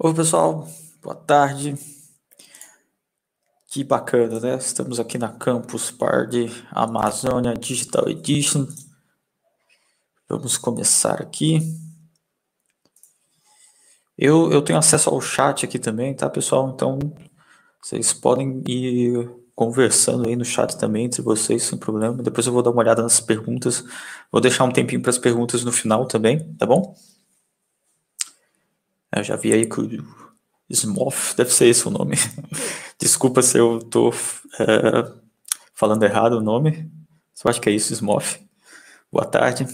Oi, pessoal, boa tarde. Que bacana, né? Estamos aqui na Campus Party Amazônia Digital Edition. Vamos começar aqui. Eu, eu tenho acesso ao chat aqui também, tá, pessoal? Então, vocês podem ir conversando aí no chat também entre vocês, sem problema. Depois eu vou dar uma olhada nas perguntas. Vou deixar um tempinho para as perguntas no final também, tá bom? Eu já vi aí que o Smoth, deve ser esse o nome. Desculpa se eu tô é, falando errado o nome. Só acho que é isso, Smoth. Boa tarde.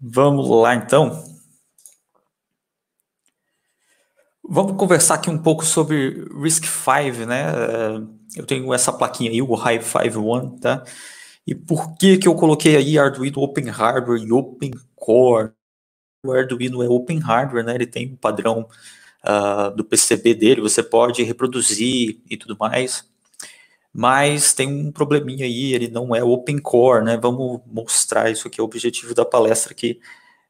Vamos lá então. Vamos conversar aqui um pouco sobre Risk 5, né? É, eu tenho essa plaquinha aí, o High One, tá? E por que que eu coloquei aí Arduino Open Hardware e Open Core? o Arduino é open hardware, né? Ele tem um padrão uh, do PCB dele, você pode reproduzir e tudo mais. Mas tem um probleminha aí, ele não é open core, né? Vamos mostrar isso aqui é o objetivo da palestra aqui,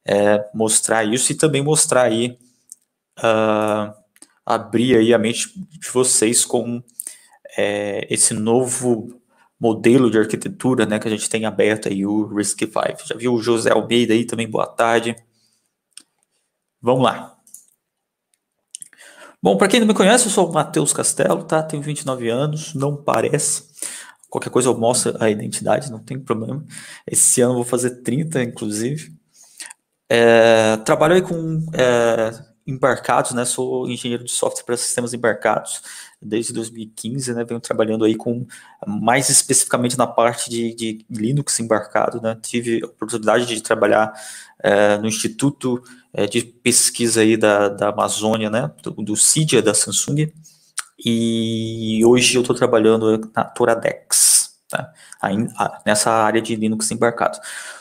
é mostrar isso e também mostrar aí uh, abrir aí a mente de vocês com é, esse novo modelo de arquitetura, né, que a gente tem aberto aí o RISC-V. Já viu o José Almeida aí também, boa tarde. Vamos lá. Bom, para quem não me conhece, eu sou o Matheus Castelo, tá? Tenho 29 anos, não parece. Qualquer coisa eu mostro a identidade, não tem problema. Esse ano eu vou fazer 30, inclusive. É, trabalho aí com é, embarcados, né? Sou engenheiro de software para sistemas embarcados desde 2015, né? Venho trabalhando aí com mais especificamente na parte de, de Linux embarcado, né? Tive a oportunidade de trabalhar é, no Instituto é, de Pesquisa aí da, da Amazônia, né? Do, do CIDIA da Samsung. E hoje eu estou trabalhando na Toradex, tá? nessa área de Linux embarcado.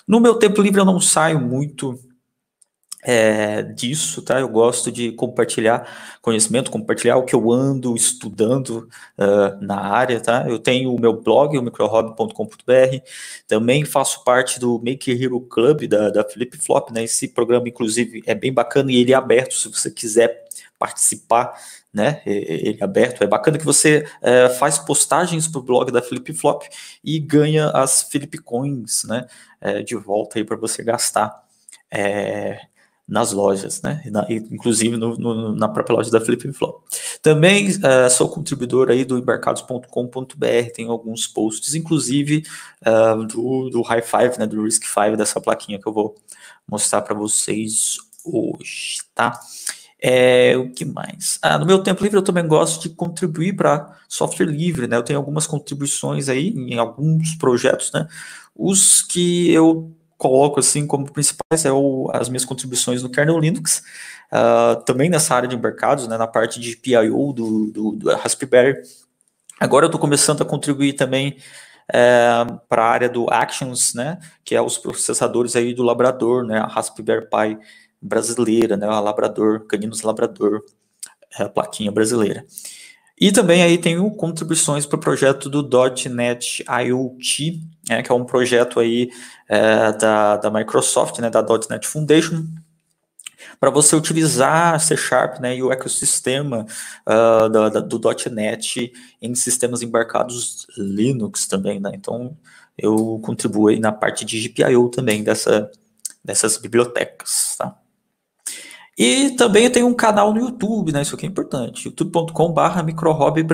No meu tempo livre eu não saio muito é, disso, tá? Eu gosto de compartilhar conhecimento, compartilhar o que eu ando estudando uh, na área, tá? Eu tenho o meu blog, o microhobby.com.br, também faço parte do Make Hero Club da, da Flip Flop, né? Esse programa, inclusive, é bem bacana e ele é aberto se você quiser participar, né? Ele é aberto. É bacana que você faz postagens para o blog da Flip Flop e ganha as Flip Coins, né? É, de volta aí para você gastar. É, nas lojas, né? na, inclusive no, no, na própria loja da Flip Flop. Também uh, sou contribuidor aí do embarcados.com.br, tem alguns posts, inclusive uh, do, do High Five, né? Do Risk Five, dessa plaquinha que eu vou mostrar para vocês hoje, tá? É, o que mais? Ah, no meu tempo livre eu também gosto de contribuir para software livre, né? Eu tenho algumas contribuições aí em alguns projetos, né? Os que eu coloco assim como principais é o, as minhas contribuições no kernel Linux, uh, também nessa área de mercados, né, na parte de PIO do, do, do Raspberry. Agora eu estou começando a contribuir também é, para a área do Actions, né, que é os processadores aí do Labrador, né, a Raspberry Pi brasileira, né, a Labrador, Caninos Labrador, é a plaquinha brasileira. E também aí tenho contribuições para o projeto do .NET IoT, né, que é um projeto aí é, da, da Microsoft, né, da .NET Foundation, para você utilizar C Sharp né, e o ecossistema uh, do .NET em sistemas embarcados Linux também, né? Então, eu contribuo aí na parte de GPIO também dessa, dessas bibliotecas, tá? E também eu tenho um canal no YouTube, né? Isso aqui é importante. youtube.com.br microhobby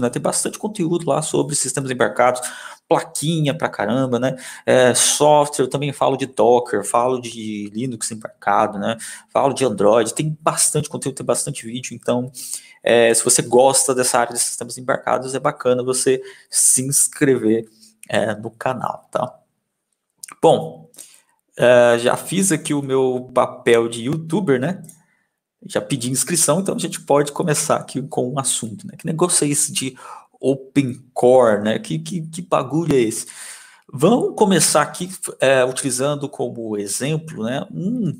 né? Tem bastante conteúdo lá sobre sistemas embarcados, plaquinha pra caramba, né? É, software, eu também falo de Docker, falo de Linux embarcado, né? Falo de Android, tem bastante conteúdo, tem bastante vídeo, então é, se você gosta dessa área de sistemas embarcados, é bacana você se inscrever é, no canal, tá? Bom, Uh, já fiz aqui o meu papel de youtuber, né? Já pedi inscrição, então a gente pode começar aqui com um assunto, né? Que negócio é esse de open core, né? Que, que, que bagulho é esse? Vamos começar aqui é, utilizando como exemplo, né? Um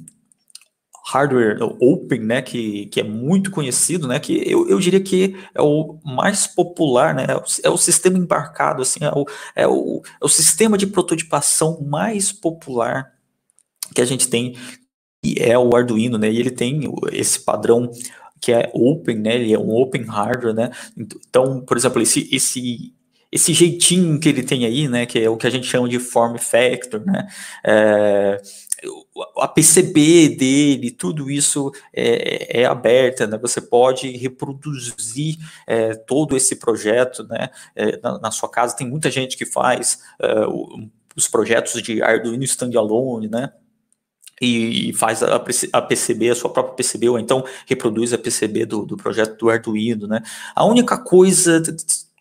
hardware open, né? Que, que é muito conhecido, né? Que eu, eu diria que é o mais popular, né? É o, é o sistema embarcado, assim, é o, é o, é o sistema de prototipação mais popular que a gente tem, que é o Arduino, né? E ele tem esse padrão que é open, né? Ele é um open hardware, né? Então, por exemplo, esse, esse esse jeitinho que ele tem aí, né, que é o que a gente chama de form factor, né, é, a PCB dele, tudo isso é, é, é aberta, né, você pode reproduzir é, todo esse projeto, né, é, na, na, sua casa, tem muita gente que faz é, os projetos de Arduino standalone, né, e faz a, a PCB, a sua própria PCB, ou então reproduz a PCB do, do projeto do Arduino, né? A única coisa,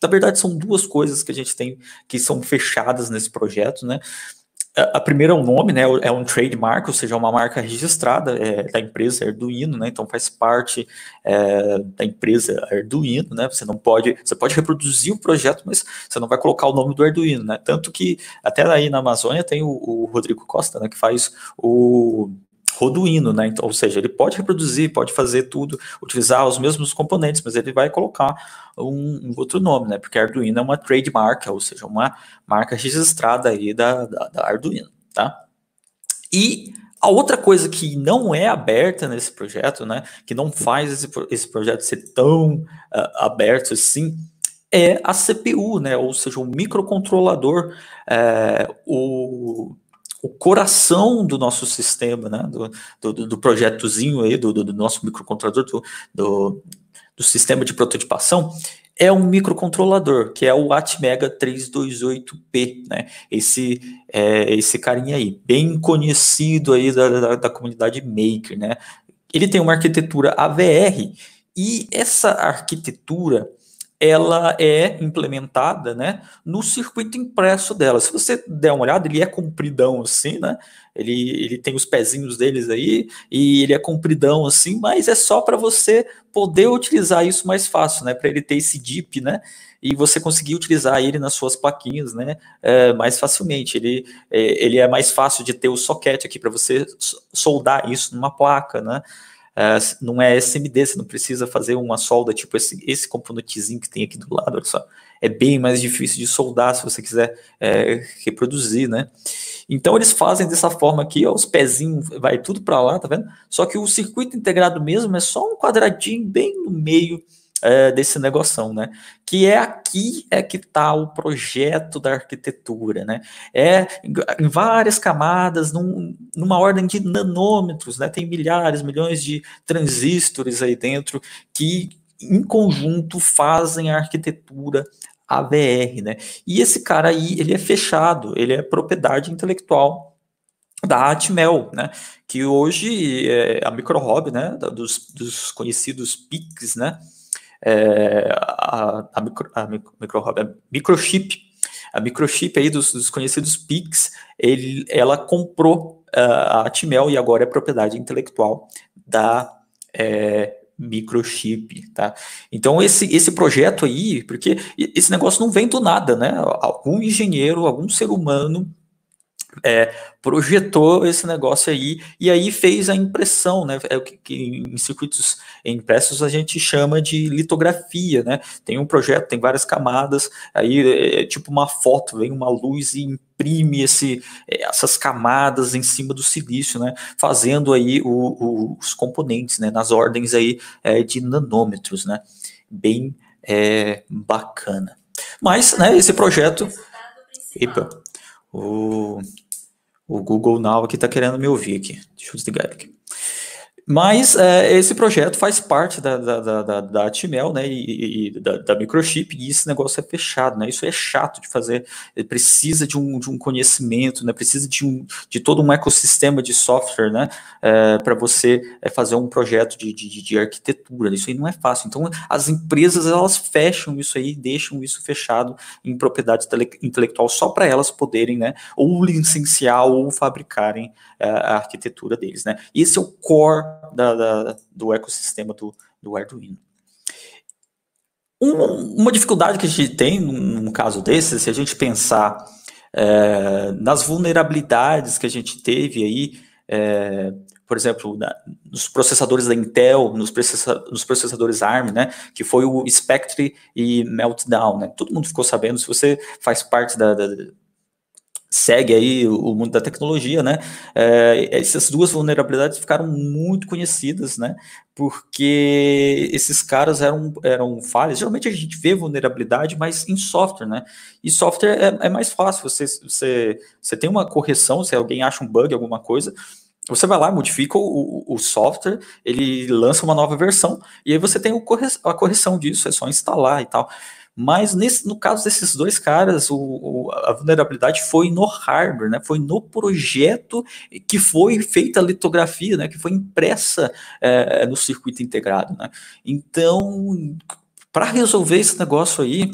na verdade são duas coisas que a gente tem que são fechadas nesse projeto, né? A primeira é um nome, né? É um trademark, ou seja, é uma marca registrada é, da empresa Arduino, né? Então faz parte é, da empresa Arduino, né? Você não pode, você pode reproduzir o projeto, mas você não vai colocar o nome do Arduino, né? Tanto que até aí na Amazônia tem o, o Rodrigo Costa, né? Que faz o Roduino, né? Então, ou seja, ele pode reproduzir, pode fazer tudo, utilizar os mesmos componentes, mas ele vai colocar um, um outro nome, né? Porque Arduino é uma trademark, ou seja, uma marca registrada aí da, da, da Arduino, tá? E a outra coisa que não é aberta nesse projeto, né? Que não faz esse, esse projeto ser tão uh, aberto assim, é a CPU, né? Ou seja, o microcontrolador, eh, o o coração do nosso sistema, né? do, do, do projetozinho aí, do, do nosso microcontrolador, do, do sistema de prototipação, é um microcontrolador, que é o Atmega 328P, né? Esse, é, esse carinha aí, bem conhecido aí da, da, da, comunidade maker, né? Ele tem uma arquitetura AVR e essa arquitetura ela é implementada né, no circuito impresso dela. Se você der uma olhada, ele é compridão assim, né? Ele, ele tem os pezinhos deles aí e ele é compridão assim, mas é só para você poder utilizar isso mais fácil, né? Para ele ter esse dip, né? E você conseguir utilizar ele nas suas plaquinhas, né? É, mais facilmente. Ele é, ele é mais fácil de ter o socket aqui para você soldar isso numa placa, né? É, não é SMD, você não precisa fazer uma solda tipo esse, esse componentezinho que tem aqui do lado, olha só. É bem mais difícil de soldar se você quiser é, reproduzir, né? Então eles fazem dessa forma aqui, ó, os pezinhos, vai tudo para lá, tá vendo? Só que o circuito integrado mesmo é só um quadradinho bem no meio é, desse negoção, né? Que é aqui é que está o projeto da arquitetura, né? É em várias camadas, num, numa ordem de nanômetros, né? Tem milhares, milhões de transistores aí dentro que em conjunto fazem a arquitetura AVR, né? E esse cara aí, ele é fechado, ele é propriedade intelectual da Atmel, né, que hoje é a microhobby, né, dos, dos conhecidos PICs, né, é, a, a, micro, a, micro, a microchip, a microchip aí dos, dos conhecidos PICs, ele, ela comprou uh, a atmel e agora é propriedade intelectual da é, microchip, tá? Então esse, esse projeto aí, porque esse negócio não vem do nada, né? Algum engenheiro, algum ser humano é, projetou esse negócio aí e aí fez a impressão, né? É o que, que em circuitos impressos a gente chama de litografia, né? Tem um projeto, tem várias camadas, aí é, é, é tipo uma foto, vem uma luz e imprime esse, é, essas camadas em cima do silício, né? Fazendo aí o, o, os componentes, né? Nas ordens aí é, de nanômetros, né? Bem é, bacana. Mas, né? Esse projeto. Epa, o o Google Now aqui está querendo me ouvir aqui. Deixa eu desligar aqui. Mas é, esse projeto faz parte da, da, da, da Atmel né, e, e da, da, microchip, e esse negócio é fechado, né? Isso é chato de fazer, é, precisa de um, de um conhecimento, né, precisa de, um, de todo um ecossistema de software né, é, para você é, fazer um projeto de, de, de arquitetura. Né? Isso aí não é fácil. Então as empresas elas fecham isso aí, deixam isso fechado em propriedade intelectual só para elas poderem né, ou licenciar ou fabricarem a, é, a arquitetura deles. Né? Esse é o core da, da, do ecossistema do, do Arduino. Um, uma dificuldade que a gente tem num caso desse, se a gente pensar é, nas vulnerabilidades que a gente teve aí, é, por exemplo, na, nos processadores da Intel, nos, processa, nos, processadores ARM, né, que foi o Spectre e Meltdown, né, todo mundo ficou sabendo, se você faz parte da, da segue aí o mundo da tecnologia, né? É, essas duas vulnerabilidades ficaram muito conhecidas, né? Porque esses caras eram, eram falhas. Geralmente a gente vê vulnerabilidade, mas em software, né? E software é, é mais fácil. Você, você, você tem uma correção, se alguém acha um bug, alguma coisa, você vai lá, modifica o, o, software, ele lança uma nova versão, e aí você tem corre a correção disso, é só instalar e tal. Mas nesse, no caso desses dois caras, o, o, a vulnerabilidade foi no hardware, né? Foi no projeto que foi feita a litografia, né? Que foi impressa é, no circuito integrado, né? Então, para resolver esse negócio aí,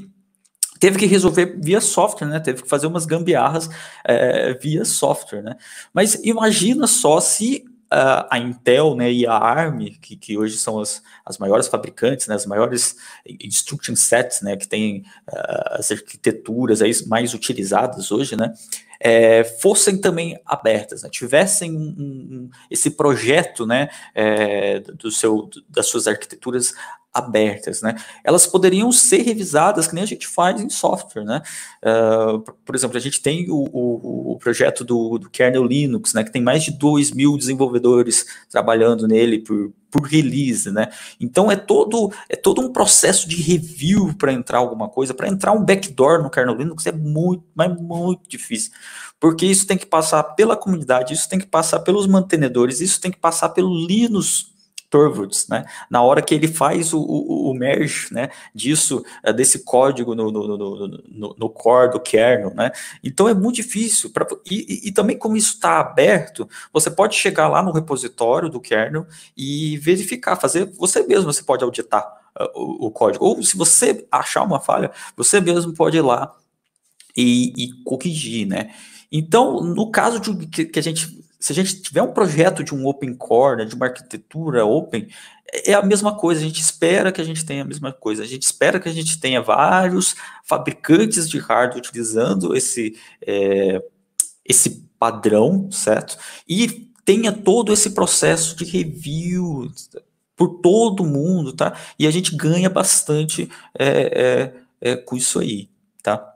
teve que resolver via software, né? Teve que fazer umas gambiarras é, via software, né? Mas imagina só se a, Intel né, e a ARM, que, que hoje são as, as maiores fabricantes, né, as maiores instruction sets, né, que têm uh, as arquiteturas aí mais utilizadas hoje, né, é, fossem também abertas, né, tivessem um, um, esse projeto né, é, do seu, das suas arquiteturas abertas, né? Elas poderiam ser revisadas, que nem a gente faz em software, né? Uh, por exemplo, a gente tem o, o, o projeto do, do, kernel Linux, né? Que tem mais de 2 mil desenvolvedores trabalhando nele por, por release, né? Então é todo é todo um processo de review para entrar alguma coisa, para entrar um backdoor no kernel Linux é muito, mas muito difícil, porque isso tem que passar pela comunidade, isso tem que passar pelos mantenedores, isso tem que passar pelo Linux Torvalds, né? Na hora que ele faz o, o, o merge, né? Disso, eh, desse código no, no, no, no, core do kernel, né? Então é muito difícil. Pra, e, e, também como isso está aberto, você pode chegar lá no repositório do kernel e verificar, fazer você mesmo, você pode auditar uh, o, o código. Ou se você achar uma falha, você mesmo pode ir lá e, e corrigir, né? Então, no caso de que, que a gente se a gente tiver um projeto de um open core, né, de uma arquitetura open, é a mesma coisa, a gente espera que a gente tenha a mesma coisa, a gente espera que a gente tenha vários fabricantes de hardware utilizando esse, é, esse padrão, certo? E tenha todo esse processo de review por todo mundo, tá? E a gente ganha bastante é, é, é com isso aí, tá?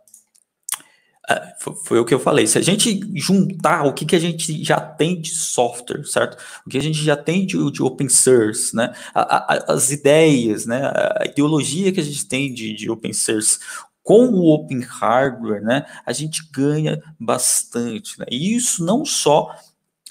É, foi o que eu falei. Se a gente juntar o que, que a gente já tem de software, certo? O que a gente já tem de, de open source, né? A, a, as ideias, né? A ideologia que a gente tem de, de open source com o open hardware, né? A gente ganha bastante. Né? E isso não só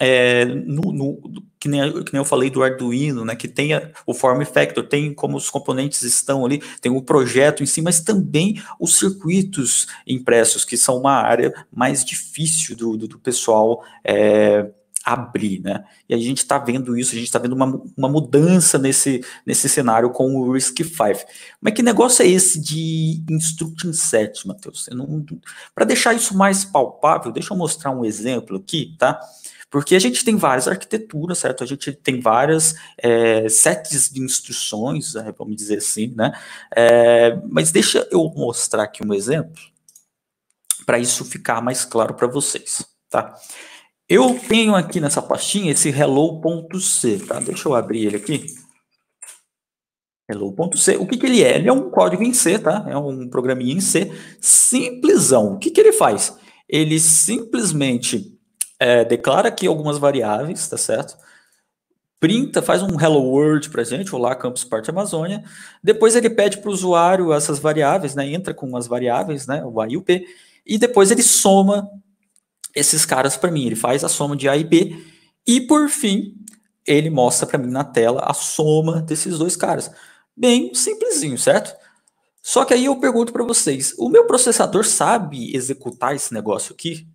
é, no, no, que, nem, que nem eu falei do Arduino, né, que tem a, o form factor, tem como os componentes estão ali, tem o projeto em si, mas também os circuitos impressos, que são uma área mais difícil do, do, do pessoal é, abrir, né? E a gente está vendo isso, a gente está vendo uma, uma mudança nesse, nesse cenário com o RISC-V. Mas que negócio é esse de instruction set, Matheus? Para deixar isso mais palpável, deixa eu mostrar um exemplo aqui, Tá? Porque a gente tem várias arquiteturas, certo? A gente tem várias é, sets de instruções, né, vamos dizer assim, né? É, mas deixa eu mostrar aqui um exemplo para isso ficar mais claro para vocês, tá? Eu tenho aqui nessa pastinha esse hello.c, tá? Deixa eu abrir ele aqui. Hello.c, o que, que ele é? Ele é um código em C, tá? É um programinha em C, simplesão. O que, que ele faz? Ele simplesmente é, declara aqui algumas variáveis, tá certo? Printa, faz um hello world para gente, olá Campus Parte Amazônia. Depois ele pede para o usuário essas variáveis, né? Entra com as variáveis, né? O A e o P. E depois ele soma esses caras para mim. Ele faz a soma de A e B. E por fim, ele mostra para mim na tela a soma desses dois caras. Bem simplesinho, certo? Só que aí eu pergunto para vocês, o meu processador sabe executar esse negócio aqui?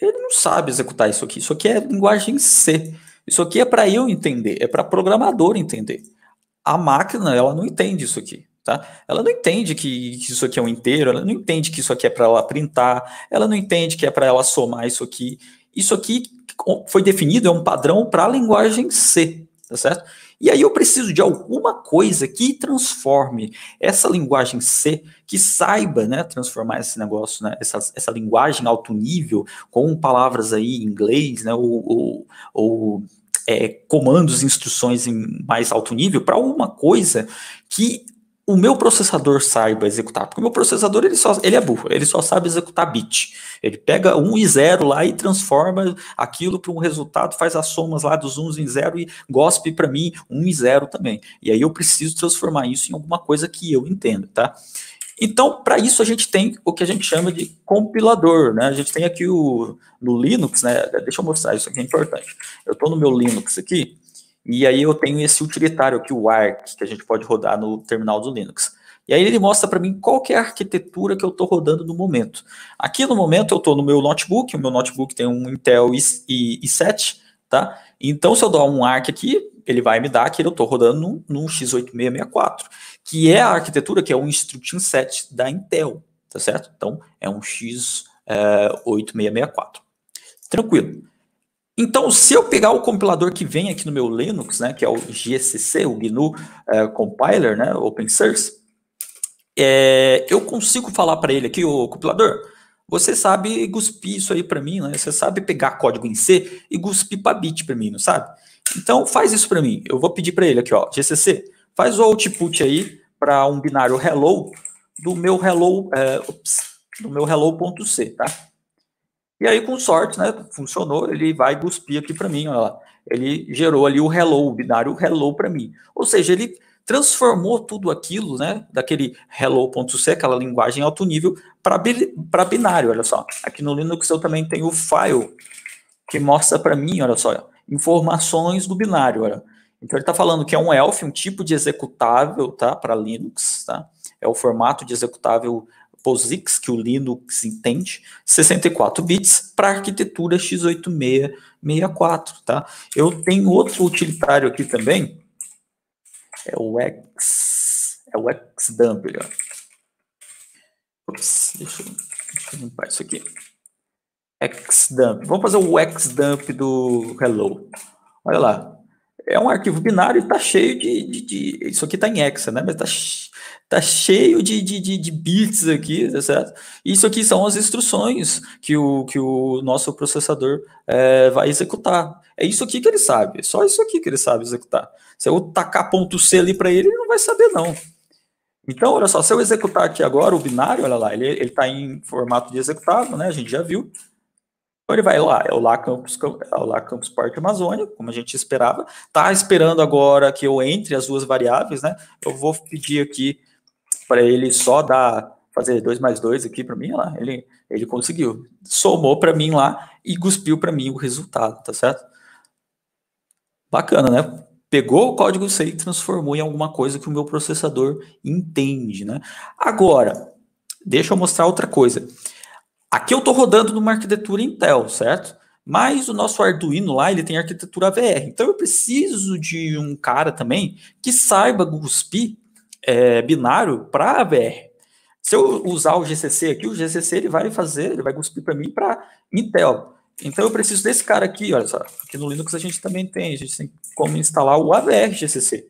ele não sabe executar isso aqui. Isso aqui é linguagem C. Isso aqui é para eu entender, é para programador entender. A máquina, ela não entende isso aqui. Tá? Ela não entende que, isso aqui é um inteiro, ela não entende que isso aqui é para ela printar, ela não entende que é para ela somar isso aqui. Isso aqui foi definido, é um padrão para a linguagem C, tá certo? E aí eu preciso de alguma coisa que transforme essa linguagem C, que saiba né, transformar esse negócio, né, essa, essa linguagem alto nível, com palavras aí em inglês, né, ou, ou, ou é, comandos, instruções em mais alto nível, para alguma coisa que o meu processador saiba executar, porque o meu processador ele só ele é burro, ele só sabe executar bit. Ele pega um e zero lá e transforma aquilo para um resultado, faz as somas lá dos uns em zero e gospe para mim um e zero também. E aí eu preciso transformar isso em alguma coisa que eu entenda, tá? Então, para isso a gente tem o que a gente chama de compilador, né? A gente tem aqui o no Linux, né? Deixa eu mostrar isso aqui é importante. Eu estou no meu Linux aqui. E aí eu tenho esse utilitário aqui, o ARC, que a gente pode rodar no terminal do Linux. E aí ele mostra para mim qual é a arquitetura que eu estou rodando no momento. Aqui no momento eu estou no meu notebook, o meu notebook tem um Intel i7, tá? Então se eu dou um ARC aqui, ele vai me dar que eu estou rodando num, x8664, que é a arquitetura que é um instruction set da Intel, tá certo? Então é um x8664. É, eh, Tranquilo. Então, se eu pegar o compilador que vem aqui no meu Linux, né, que é o GCC, o GNU é, Compiler, né, Open Source, é, eu consigo falar para ele aqui, o compilador, você sabe guspir isso aí para mim, né? Você sabe pegar código em C e guspir para bit para mim, não sabe? Então faz isso para mim. Eu vou pedir para ele aqui, ó, GCC, faz o output aí para um binário hello do meu hello, é, ups, do meu hello.c, tá? E aí, com sorte, né, funcionou, ele vai cuspir aqui para mim, olha lá. Ele gerou ali o hello, o binário hello para mim. Ou seja, ele transformou tudo aquilo, né, daquele hello.c, aquela linguagem alto nível, para binário, olha só. Aqui no Linux eu também tenho o file, que mostra para mim, olha só, informações do binário, olha. Então ele está falando que é um ELF, um tipo de executável, tá, para Linux, tá? É o formato de executável POSIX, que o Linux entende, 64 bits, para arquitetura x8664, tá? Eu tenho outro utilitário aqui também, é o X, é o XDump, Ops, deixa, eu, deixa eu limpar isso aqui. Xdump. Vamos fazer o Xdump do Hello. Olha lá. É um arquivo binário e está cheio de, de, de, Isso aqui está em hexa, né? Mas está Tá cheio de, de, de, de bits aqui, tá certo? Isso aqui são as instruções que o, que o nosso processador é, vai executar. É isso aqui que ele sabe, é só isso aqui que ele sabe executar. Se eu tacar ponto C ali para ele, ele não vai saber não. Então, olha só, se eu executar aqui agora o binário, olha lá, ele está em formato de executável, né? A gente já viu. Então ele vai lá, é o lá Campus, é o lá Campus Parque Amazônia, como a gente esperava. Está esperando agora que eu entre as duas variáveis, né? Eu vou pedir aqui para ele só dar fazer 2 mais 2 aqui para mim, lá, ele, ele conseguiu. Somou para mim lá e cuspiu para mim o resultado, tá certo? Bacana, né? Pegou o código C e transformou em alguma coisa que o meu processador entende, né? Agora, deixa eu mostrar outra coisa. Aqui eu estou rodando numa arquitetura Intel, certo? Mas o nosso Arduino lá, ele tem arquitetura AVR. Então eu preciso de um cara também que saiba cuspir é, binário para AVR. Se eu usar o GCC aqui, o GCC ele vai fazer, ele vai cuspir para mim para Intel. Então eu preciso desse cara aqui, olha só. Aqui no Linux a gente também tem, a gente tem como instalar o AVR GCC.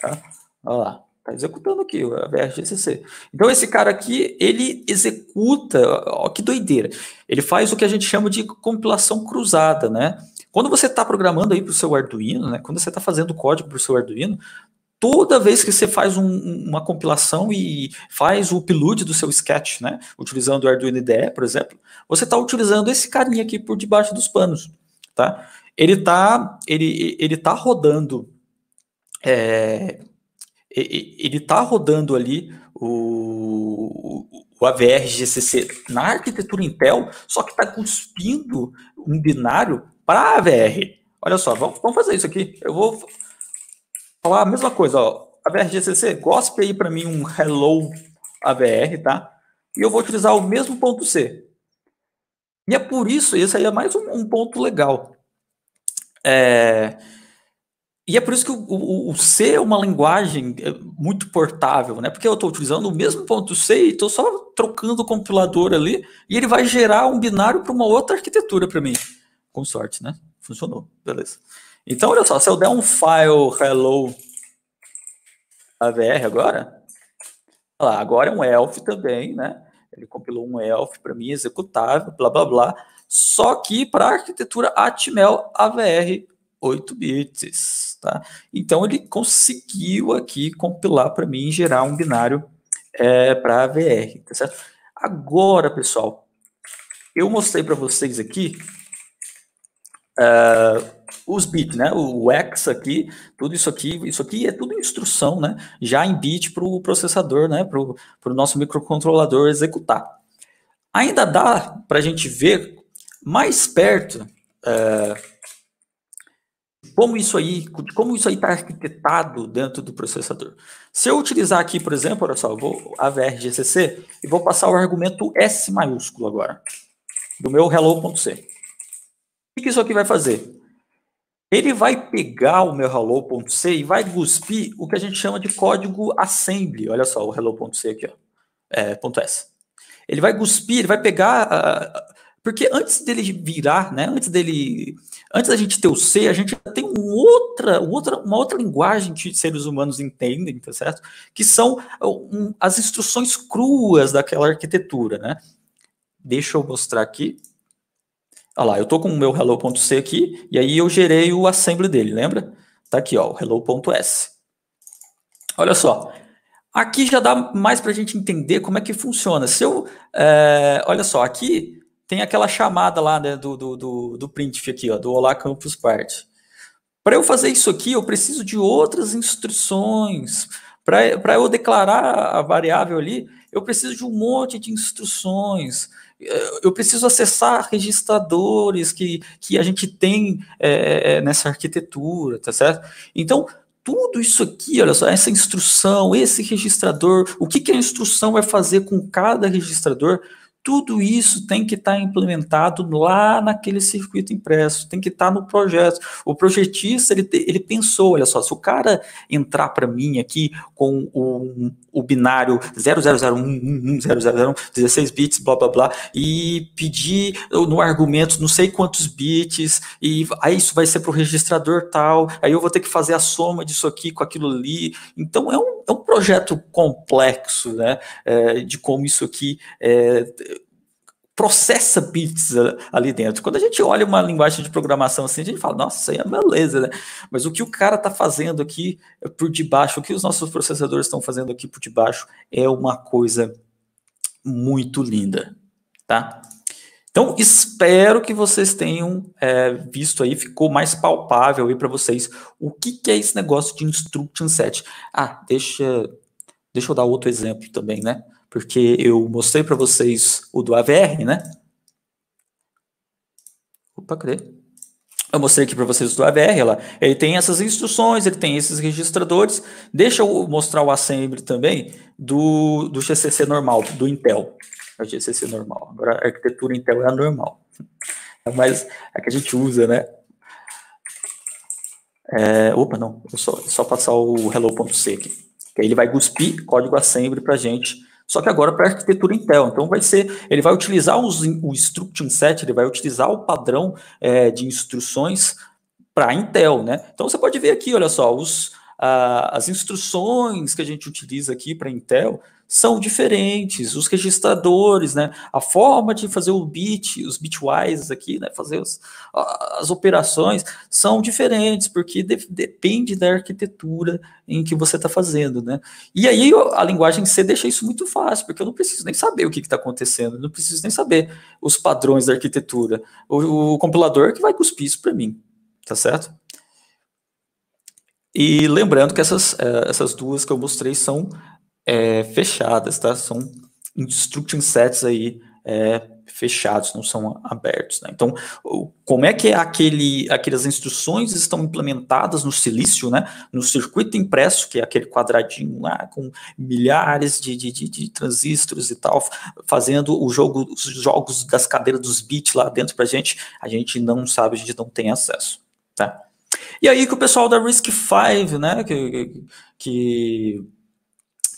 Tá? Olha lá, tá executando aqui o AVR GCC. Então esse cara aqui, ele executa, ó que doideira. Ele faz o que a gente chama de compilação cruzada, né? Quando você está programando aí para o seu Arduino, né? Quando você está fazendo código para o seu Arduino, toda vez que você faz um, uma compilação e faz o upload do seu sketch, né, utilizando o Arduino IDE, por exemplo, você está utilizando esse carinha aqui por debaixo dos panos, tá? Ele está ele, ele tá rodando, é, ele está rodando ali o, o AVR GCC na arquitetura Intel, só que está cuspindo um binário para AVR. Olha só, vamos, vamos fazer isso aqui. Eu vou falar a mesma coisa, ó. AVR GCC, gospe aí para mim um hello AVR, tá? E eu vou utilizar o mesmo ponto C. E é por isso, esse aí é mais um, um ponto legal. É, e é por isso que o, o, o, C é uma linguagem é, muito portável, né? Porque eu estou utilizando o mesmo ponto C e estou só trocando o compilador ali e ele vai gerar um binário para uma outra arquitetura para mim. Com sorte, né? Funcionou, beleza. Então, olha só, se eu der um file hello AVR agora, lá, agora é um elf também, né? Ele compilou um elf para mim, executável, blá, blá, blá. Só que para arquitetura Atmel AVR 8 bits, tá? Então, ele conseguiu aqui compilar para mim e gerar um binário é, para AVR, tá certo? Agora, pessoal, eu mostrei para vocês aqui... Uh, os bits, né? O hex aqui, tudo isso aqui, isso aqui é tudo instrução, né? Já em bit para o processador, né? Para o nosso microcontrolador executar. Ainda dá para a gente ver mais perto é, como isso aí, como isso aí está arquitetado dentro do processador. Se eu utilizar aqui, por exemplo, olha só, eu vou AVR GCC e vou passar o argumento S maiúsculo agora do meu hello.c. O que isso aqui vai fazer? ele vai pegar o meu hello.c e vai cuspir o que a gente chama de código assembly. Olha só o hello.c aqui, ó. É, ponto .s. Ele vai cuspir, ele vai pegar... Uh, porque antes dele virar, né, antes dele, antes da gente ter o C, a gente tem um outra, outra, uma outra linguagem que seres humanos entendem, tá certo? Que são um, as instruções cruas daquela arquitetura, né? Deixa eu mostrar aqui. Olha lá, eu estou com o meu hello.c aqui, e aí eu gerei o assembly dele, lembra? Está aqui, ó, o hello.s. Olha só, aqui já dá mais para a gente entender como é que funciona. Se eu, é, olha só, aqui tem aquela chamada lá né, do, do, do, do printf aqui, ó, do Olá Campus Party. Para eu fazer isso aqui, eu preciso de outras instruções. Para eu declarar a variável ali, eu preciso de um monte de instruções eu preciso acessar registradores que, que a gente tem é, é, nessa arquitetura, tá certo? Então, tudo isso aqui, olha só, essa instrução, esse registrador, o que, que a instrução vai fazer com cada registrador, tudo isso tem que estar tá implementado lá naquele circuito impresso, tem que estar tá no projeto. O projetista, ele, ele pensou, olha só, se o cara entrar para mim aqui com o, o binário 0001110001, 16 bits, blá, blá, blá, e pedir no argumento não sei quantos bits, e aí isso vai ser para o registrador tal, aí eu vou ter que fazer a soma disso aqui com aquilo ali. Então, é um é um projeto complexo né, é, de como isso aqui é, processa bits ali dentro. Quando a gente olha uma linguagem de programação assim, a gente fala, nossa, isso aí é beleza, né? Mas o que o cara está fazendo aqui é, por debaixo, o que os nossos processadores estão fazendo aqui por debaixo é uma coisa muito linda, tá? Então, espero que vocês tenham é, visto aí, ficou mais palpável aí para vocês o que, que, é esse negócio de instruction set. Ah, deixa, deixa eu dar outro exemplo também, né? Porque eu mostrei para vocês o do AVR, né? Opa, cadê? Eu mostrei aqui para vocês o do AVR, lá. ele tem essas instruções, ele tem esses registradores. Deixa eu mostrar o assembly também do, do XCC normal, do Intel. É ia GCC normal. Agora, a arquitetura Intel então, é a normal. É mais a que a gente usa, né? É, opa, não. É só, só passar o hello.c aqui. Que aí ele vai cuspir código assembly para a gente. Só que agora para arquitetura Intel. Então vai ser, ele vai utilizar os, o instruction set, ele vai utilizar o padrão é, de instruções para Intel, né? Então você pode ver aqui, olha só, os, ah, as instruções que a gente utiliza aqui para Intel são diferentes, os registradores, né, a forma de fazer o bit, os bitwise aqui, né, fazer os, as operações são diferentes, porque de, depende da arquitetura em que você está fazendo, né. E aí a linguagem C deixa isso muito fácil, porque eu não preciso nem saber o que está acontecendo, não preciso nem saber os padrões da arquitetura. O, o compilador que vai cuspir isso para mim, tá certo? E lembrando que essas, eh, essas duas que eu mostrei são é, fechadas, tá? São instruction sets aí é, fechados, não são abertos. Né? Então, como é que aquele, aquelas instruções estão implementadas no silício, né? no circuito impresso, que é aquele quadradinho lá com milhares de, de, de, de transistores e tal, fazendo o jogo, os jogos das cadeiras dos bits lá dentro para a gente, a gente não sabe, a gente não tem acesso. Tá? E aí que o pessoal da Risk Five, né, que, que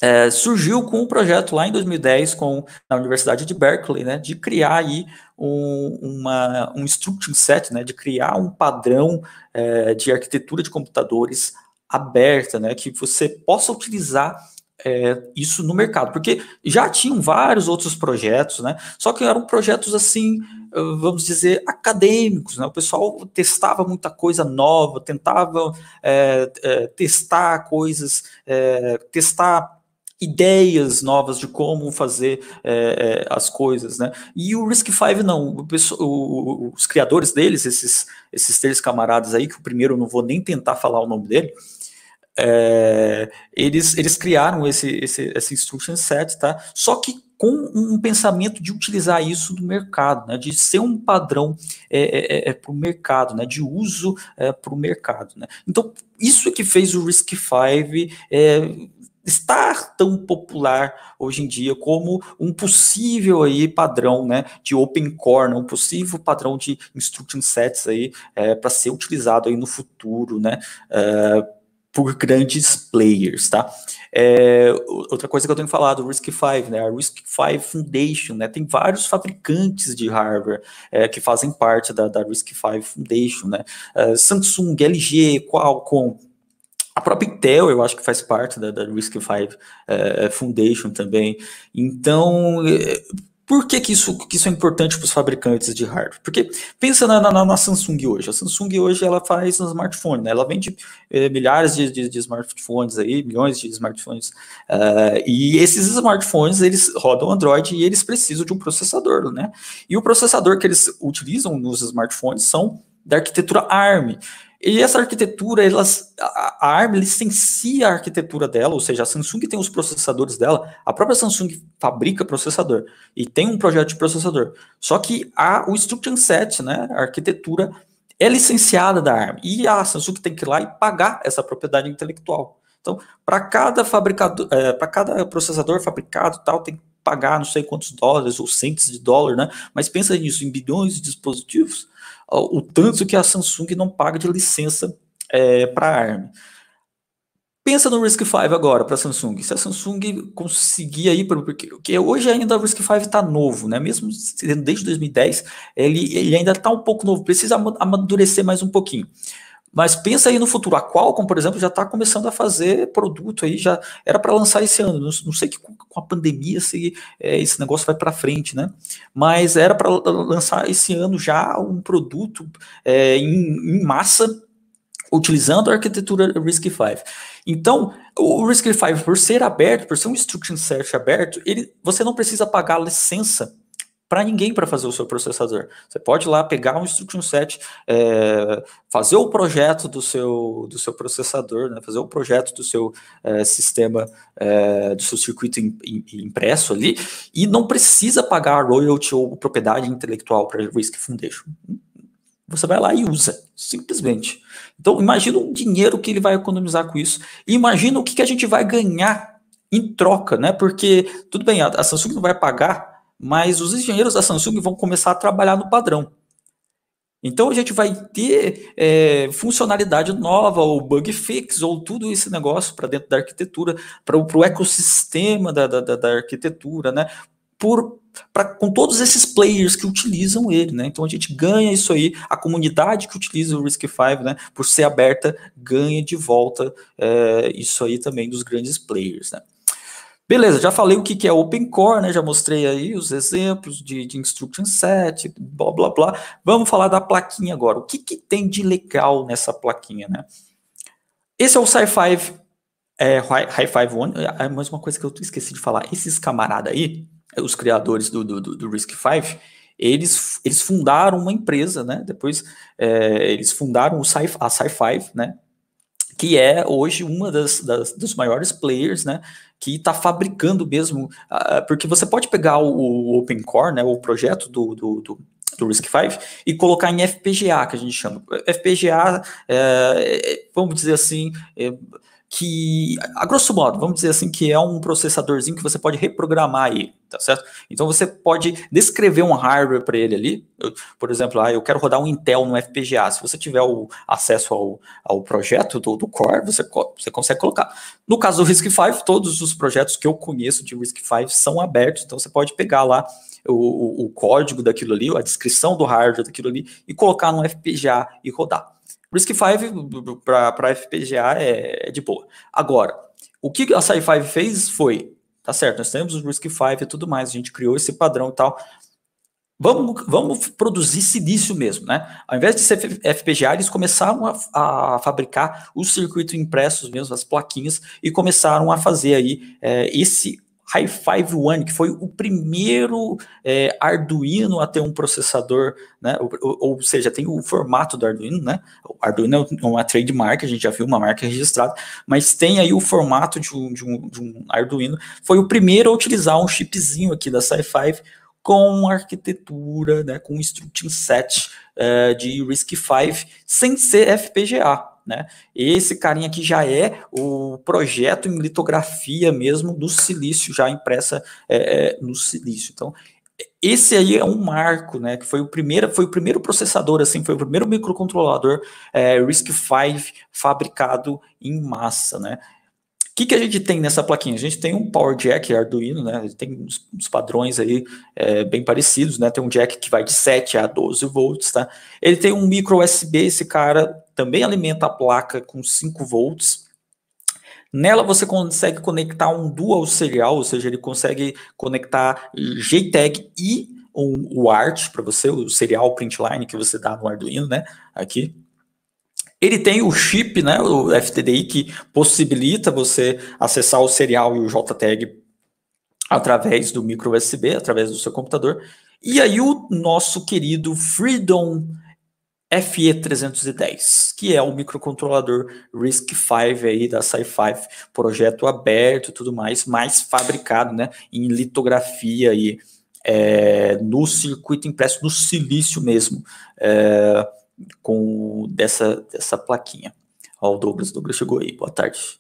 é, surgiu com o um projeto lá em 2010 com a Universidade de Berkeley, né, de criar aí um, uma, um instruction set, né, de criar um padrão é, de arquitetura de computadores aberta, né, que você possa utilizar é, isso no mercado, porque já tinham vários outros projetos, né, só que eram projetos assim, eh, vamos dizer, acadêmicos, né, o pessoal testava muita coisa nova, tentava eh, eh, testar coisas, testar ideias novas de como fazer é, é, as coisas, né? E o Risk Five não, o, o, os criadores deles, esses, esses três camaradas aí, que o primeiro eu não vou nem tentar falar o nome dele, é, eles, eles criaram esse, esse, esse instruction set, tá? Só que com um pensamento de utilizar isso no mercado, né, de ser um padrão é, é, é para o mercado, né, de uso é, para o mercado. Né. Então, isso é que fez o Risk é estar tão popular hoje em dia como um possível aí padrão né, de open core, né, um possível padrão de instruction sets aí é, para ser utilizado aí no futuro, né, é, por grandes players, tá? É, outra coisa que eu tenho falado, Risk Five, né? A Risk Five Foundation, né? Tem vários fabricantes de hardware é, que fazem parte da, da Risk Five Foundation, né? É, Samsung, LG, Qualcomm, a própria Intel, eu acho que faz parte da, da Risk Five é, é Foundation também. Então, é, por que, que, isso, que isso é importante para os fabricantes de hardware? Porque pensa na, na, na, Samsung hoje. A Samsung hoje ela faz um smartphone, né? ela vende é, milhares de, de, de, smartphones aí, milhões de smartphones. É, e esses smartphones eles rodam Android e eles precisam de um processador, né? E o processador que eles utilizam nos smartphones são da arquitetura ARM. E essa arquitetura, elas, a, ARM licencia a arquitetura dela, ou seja, a Samsung tem os processadores dela, a própria Samsung fabrica processador e tem um projeto de processador. Só que a, o instruction set, né, a arquitetura, é licenciada da ARM e a Samsung tem que ir lá e pagar essa propriedade intelectual. Então, para cada fabricador, é, para cada processador fabricado, tal, tem que pagar não sei quantos dólares ou centes de dólar, né? Mas pensa nisso em bilhões de dispositivos o tanto que a Samsung não paga de licença é, para a ARM. Pensa no RISC-V agora para a Samsung. Se a Samsung conseguir aí, porque hoje ainda o RISC-V está novo, né? Mesmo desde 2010, ele, ele ainda está um pouco novo, precisa amadurecer mais um pouquinho. Mas pensa aí no futuro. A Qualcomm, por exemplo, já está começando a fazer produto aí, já era para lançar esse ano. Não, não, sei que com a pandemia se é, esse negócio vai para frente, né? Mas era para lançar esse ano já um produto é, em, em massa utilizando a arquitetura RISC-V. Então, o RISC-V, por ser aberto, por ser um instruction set aberto, ele, você não precisa pagar licença para ninguém para fazer o seu processador. Você pode ir lá pegar um instruction set, é, eh, fazer o projeto do seu, do seu processador, né, fazer o projeto do seu é, sistema, é, do seu circuito in, in, impresso ali, e não precisa pagar royalty ou propriedade intelectual para o Risk Foundation. Você vai lá e usa, simplesmente. Então, imagina o dinheiro que ele vai economizar com isso. E imagina o que, que a gente vai ganhar em troca, né? Porque, tudo bem, a, a Samsung não vai pagar mas os engenheiros da Samsung vão começar a trabalhar no padrão. Então a gente vai ter é, funcionalidade nova, ou bug fix, ou tudo esse negócio para dentro da arquitetura, para o ecossistema da, da, da arquitetura, né? Por, pra, com todos esses players que utilizam ele, né? Então a gente ganha isso aí, a comunidade que utiliza o Risk V, né? Por ser aberta, ganha de volta é, isso aí também dos grandes players, né? Beleza, já falei o que, é Open Core, né? Já mostrei aí os exemplos de, de instruction set, blá blá blá. Vamos falar da plaquinha agora. O que, que tem de legal nessa plaquinha, né? Esse é o Sci-Fi é, Hi-Fi One. É, é mais uma coisa que eu esqueci de falar. Esses camarada aí, os criadores do, do, do Risk five, eles, eles fundaram uma empresa, né? Depois é, eles fundaram o Sci a Sci-Fi, né? Que é hoje uma das, das dos maiores players, né? que está fabricando mesmo, uh, porque você pode pegar o, o Open Core, né, o projeto do, do, do do RISC-V e colocar em FPGA, que a gente chama. FPGA, é, eh, eh, vamos dizer assim, é, que, a grosso modo, vamos dizer assim, que é um processadorzinho que você pode reprogramar aí, tá certo? Então você pode descrever um hardware para ele ali, eu, por exemplo, ah, eu quero rodar um Intel no FPGA, se você tiver o acesso ao, ao projeto do, do Core, você, você consegue colocar. No caso do RISC-V, todos os projetos que eu conheço de RISC-V são abertos, então você pode pegar lá o, o, o código daquilo ali, a descrição do hardware daquilo ali, e colocar no FPGA e rodar. Risk Five para FPGA é, é, de boa. Agora, o que a sci Five fez foi, tá certo, nós temos o Risk Five e tudo mais, a gente criou esse padrão e tal. Vamos, vamos produzir silício mesmo, né? Ao invés de ser FPGA, eles começaram a, a fabricar os circuitos impressos mesmo, as plaquinhas, e começaram a fazer aí é, esse High Five One, que foi o primeiro é, Arduino a ter um processador, né? Ou, ou, seja, tem o formato do Arduino, né? O Arduino é uma trademark, a gente já viu uma marca registrada, mas tem aí o formato de um, de um, de um Arduino. Foi o primeiro a utilizar um chipzinho aqui da Sci-Fi com arquitetura, né? Com instruction set é, de RISC-V sem ser FPGA. Né? Esse carinha aqui já é o projeto em litografia mesmo do silício, já impressa é, é no silício. Então, esse aí é um marco, né? Que foi o primeiro, foi o primeiro processador, assim, foi o primeiro microcontrolador é, RISC-V fabricado em massa, né? O que, que a gente tem nessa plaquinha? A gente tem um Power Jack Arduino, né? Tem uns, uns padrões aí é, bem parecidos, né? Tem um jack que vai de 7 a 12 volts, tá? Ele tem um micro USB, esse cara também alimenta a placa com 5 volts. Nela você consegue conectar um dual serial, ou seja, ele consegue conectar JTAG e o, UART ART para você, o serial printline que você dá no Arduino, né? Aqui. Ele tem o chip, né, o FTDI, que possibilita você acessar o serial e o JTAG através do micro USB, através do seu computador. E aí o nosso querido Freedom FE310, que é o microcontrolador RISC-V aí da SciFive, projeto aberto e tudo mais, mais fabricado, né, em litografia aí, é, no circuito impresso, no silício mesmo, é, com dessa, dessa plaquinha. Ó, o Douglas, o Douglas chegou aí, boa tarde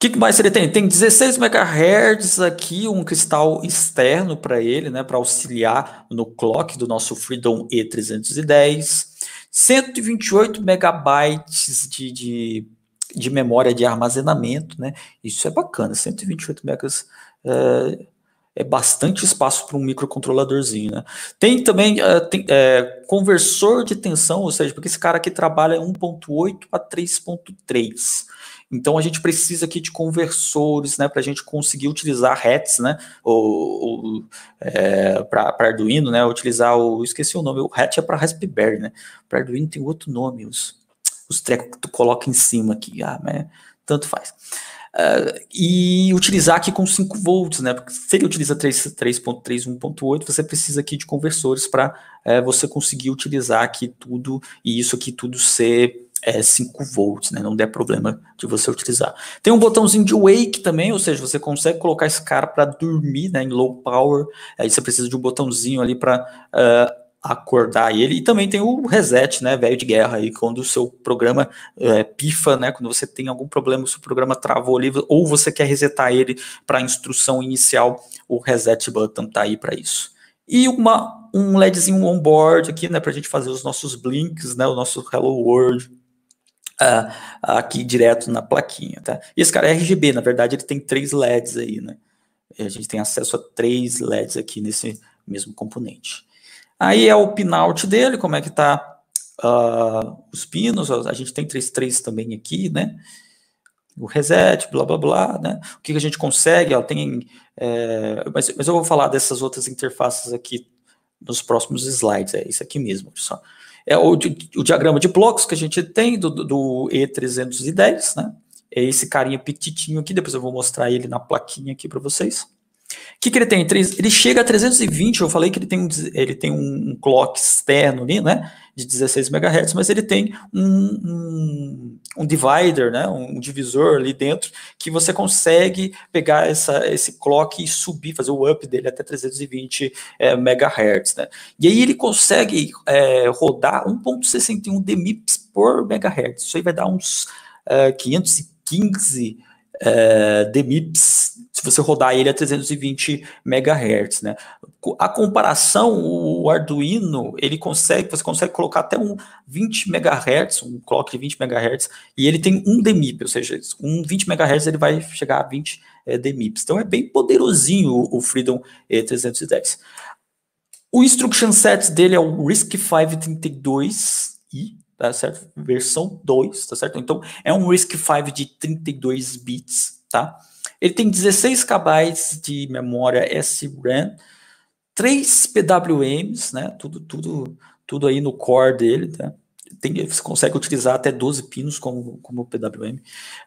que, que mais ele tem? Tem 16 MHz aqui, um cristal externo para ele, né, para auxiliar no clock do nosso Freedom E310. 128 MB de, de, de, memória de armazenamento, né? Isso é bacana, 128 MB é, é bastante espaço para um microcontroladorzinho, né? Tem também é, tem, é, conversor de tensão, ou seja, porque esse cara aqui trabalha 1.8 a 3.3 então a gente precisa aqui de conversores, né, para a gente conseguir utilizar hats, né, ou, ou é, para Arduino, né, utilizar o esqueci o nome, o hat é para Raspberry, né? Para Arduino tem outro nome, os os trecos que tu coloca em cima aqui, ah, mas tanto faz. Uh, e utilizar aqui com 5 volts, né? Porque se ele utiliza 3.3, 1.8, você precisa aqui de conversores para eh, você conseguir utilizar aqui tudo e isso aqui tudo ser é, eh, 5 volts, né? Não der problema de você utilizar. Tem um botãozinho de wake também, ou seja, você consegue colocar esse cara para dormir, né? Em low power. Aí você precisa de um botãozinho ali para uh, eh, acordar ele. E também tem o reset, né, velho de guerra aí, quando o seu programa é, pifa, né, quando você tem algum problema, o seu programa travou ali, ou você quer resetar ele para a instrução inicial, o reset button tá aí para isso. E uma, um LEDzinho on-board aqui, né, para a gente fazer os nossos blinks, né, o nosso Hello World, uh, aqui direto na plaquinha, tá? esse cara é RGB, na verdade ele tem três LEDs aí, né? a gente tem acesso a três LEDs aqui nesse mesmo componente. Aí é o pinout dele, como é que tá uh, os pinos, a gente tem 3.3 também aqui, né? O reset, blá blá blá, né? O que, que a gente consegue, ó, tem. É, mas, mas eu vou falar dessas outras interfaces aqui nos próximos slides, é isso aqui mesmo, só. É o, o diagrama de blocos que a gente tem do, do E310, né? É esse carinha petitinho aqui, depois eu vou mostrar ele na plaquinha aqui para vocês. O que, que ele tem? Ele chega a 320, eu falei que ele tem um, ele tem um clock externo ali, né, de 16 MHz, mas ele tem um, um, um divider, né, um divisor ali dentro, que você consegue pegar essa, esse clock e subir, fazer o up dele até 320 é, MHz, né. E aí ele consegue é, rodar 1.61 dMIPS por MHz, isso aí vai dar uns é, 515 é, dMIPS se você rodar ele a 320 MHz, né? A comparação, o Arduino, ele consegue, você consegue colocar até um 20 MHz, um clock de 20 MHz, e ele tem um DMIP, ou seja, um 20 MHz ele vai chegar a 20 é, DMIPs. Então é bem poderosinho o, o Freedom eh, e 310. O instruction set dele é o risc v 32 i tá certo? Versão 2, tá certo? Então é um risc v de 32 bits, tá? Ele tem 16 KB de memória SRAM, 3 PWMs, né? Tudo, tudo, tudo aí no core dele, tá? Tem, você consegue utilizar até 12 pinos como, como PWM.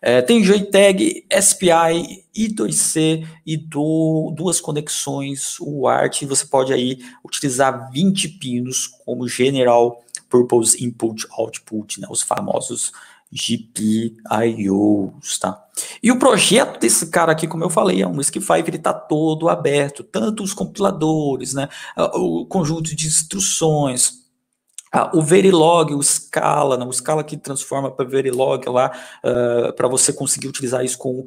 É, tem JTAG, SPI, I2C e do, duas conexões UART. Você pode aí utilizar 20 pinos como General Purpose Input Output, né, os famosos GPIOs, tá? E o projeto desse cara aqui, como eu falei, é um SkiFive, ele tá todo aberto, tanto os compiladores, né, o conjunto de instruções, o Verilog, o Scala, né? o Scala que transforma para Verilog lá, uh, para você conseguir utilizar isso com uh,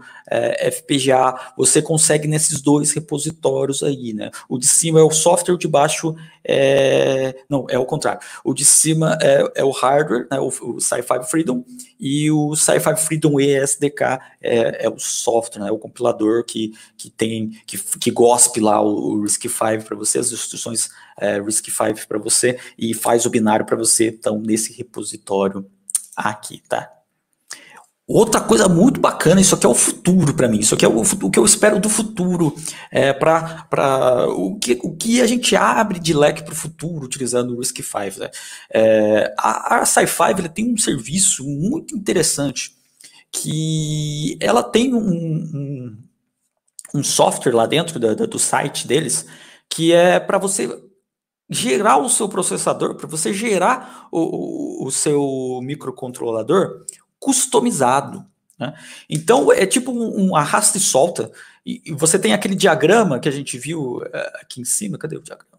FPGA, você consegue nesses dois repositórios aí, né? O de cima é o software, o de baixo é... não, é o contrário. O de cima é, é o hardware, né? o, o Sci-Fi Freedom, e o Sci-Fi Freedom ESDK é, é, o software, né, é o compilador que, que tem que, que gospe lá o, o RISC-V para você, as instruções é, RISC-V para você e faz o binário para você, então, nesse repositório aqui, tá? Outra coisa muito bacana, isso aqui é o futuro para mim, isso aqui é o, o, que eu espero do futuro, é, para o que, o que a gente abre de leque para o futuro utilizando o Risk Five. Né? É, a a Sci5 tem um serviço muito interessante que ela tem um, um, um software lá dentro da, da, do site deles que é para você gerar o seu processador, para você gerar o, o, o seu microcontrolador, customizado. Né? Então, é tipo um, um arrasta e solta. E, e, você tem aquele diagrama que a gente viu uh, aqui em cima. Cadê o diagrama?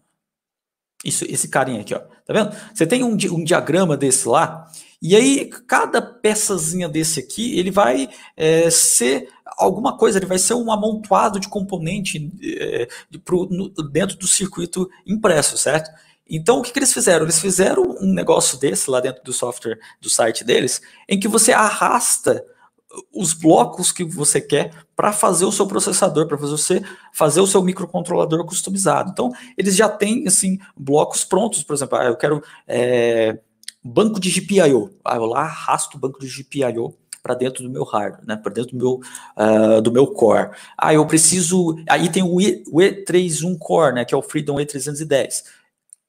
Isso, esse carinha aqui, ó. Tá vendo? Você tem um, um diagrama desse lá. E aí, cada peçazinha desse aqui, ele vai é, ser alguma coisa, ele vai ser um amontoado de componente é, pro, no, dentro do circuito impresso, certo? Então, o que, que eles fizeram? Eles fizeram um negócio desse lá dentro do software do site deles, em que você arrasta os blocos que você quer para fazer o seu processador, para você fazer o seu microcontrolador customizado. Então, eles já têm assim blocos prontos, por exemplo, ah, eu quero é, banco de GPIO. Ah, eu lá arrasto o banco de GPIO para dentro do meu hardware, né, para dentro do meu, uh, do meu core. Ah, eu preciso. Aí tem o, e, o E31 Core, né, que é o Freedom E310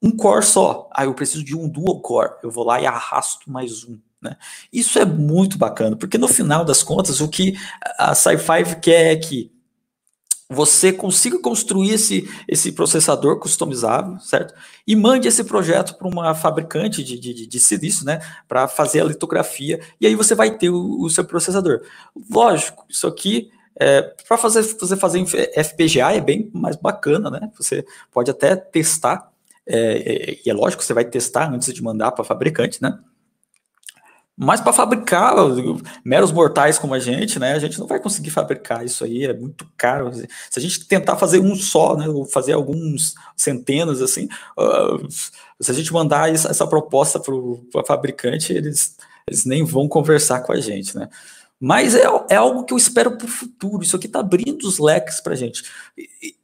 um core só. Ah, eu preciso de um dual core. Eu vou lá e arrasto mais um. Né? Isso é muito bacana, porque no final das contas, o que a Sci5 quer é que você consiga construir esse, esse processador customizável, certo? E mande esse projeto para uma fabricante de, de, de silício, né? Para fazer a litografia, e aí você vai ter o, o seu processador. Lógico, isso aqui é, para fazer, fazer, fazer FPGA é bem mais bacana, né? Você pode até testar é, é, e é lógico, você vai testar antes de mandar para fabricante, né? Mas para fabricar meros mortais como a gente, né? A gente não vai conseguir fabricar isso aí, é muito caro. Se a gente tentar fazer um só, né? Ou fazer alguns centenas assim, uh, se a gente mandar essa, essa proposta para o fabricante, eles, eles nem vão conversar com a gente, né? Mas é, é algo que eu espero para o futuro. Isso aqui está abrindo os leques para a gente.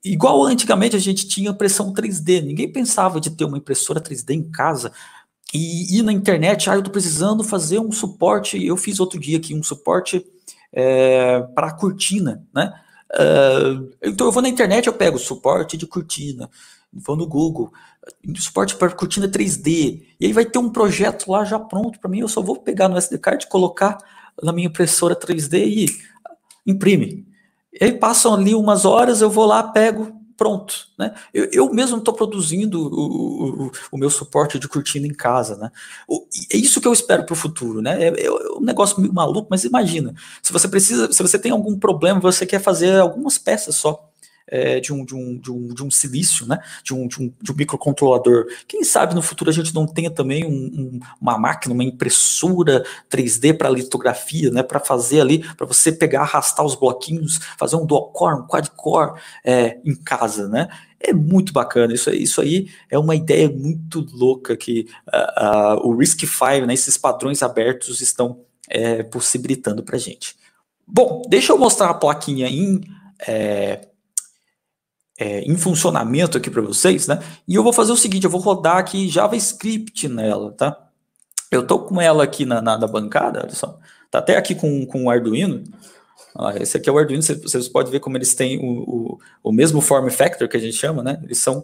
igual antigamente a gente tinha impressão 3D. Ninguém pensava de ter uma impressora 3D em casa e ir na internet. Ah, eu estou precisando fazer um suporte. Eu fiz outro dia aqui um suporte é, para cortina, né? Uh, então eu vou na internet, eu pego suporte de cortina, vou no Google, suporte para cortina 3D, é e aí vai ter um projeto lá já pronto para mim, eu só vou pegar no SD card, colocar na minha impressora 3D e imprime. E aí passam ali umas horas, eu vou lá, pego, pronto. Né? Eu, eu mesmo estou produzindo o, o, o, meu suporte de cortina em casa. Né? O, é isso que eu espero para o futuro. Né? É, é, é, um negócio meio maluco, mas imagina. Se você precisa, se você tem algum problema, você quer fazer algumas peças só é, de, um, de, um, de, um, de um silício, né? De um, de, um, de um microcontrolador. Quem sabe no futuro a gente não tenha também um, uma máquina, uma impressora 3D para litografia, né? Para fazer ali, para você pegar, arrastar os bloquinhos, fazer um dual-core, um quad-core é, em casa, né? É muito bacana, isso, isso aí é uma ideia muito louca que uh, uh, o RISC-V, né, esses padrões abertos estão é, possibilitando para gente. Bom, deixa eu mostrar a plaquinha em é, é, em funcionamento aqui para vocês, né? E eu vou fazer o seguinte, eu vou rodar aqui JavaScript nela, tá? Eu tô com ela aqui na, na, na bancada, olha só. Tá até aqui com, com o Arduino. Ah, esse aqui é o Arduino, vocês podem ver como eles têm o, o, o, mesmo form factor que a gente chama, né? Eles são,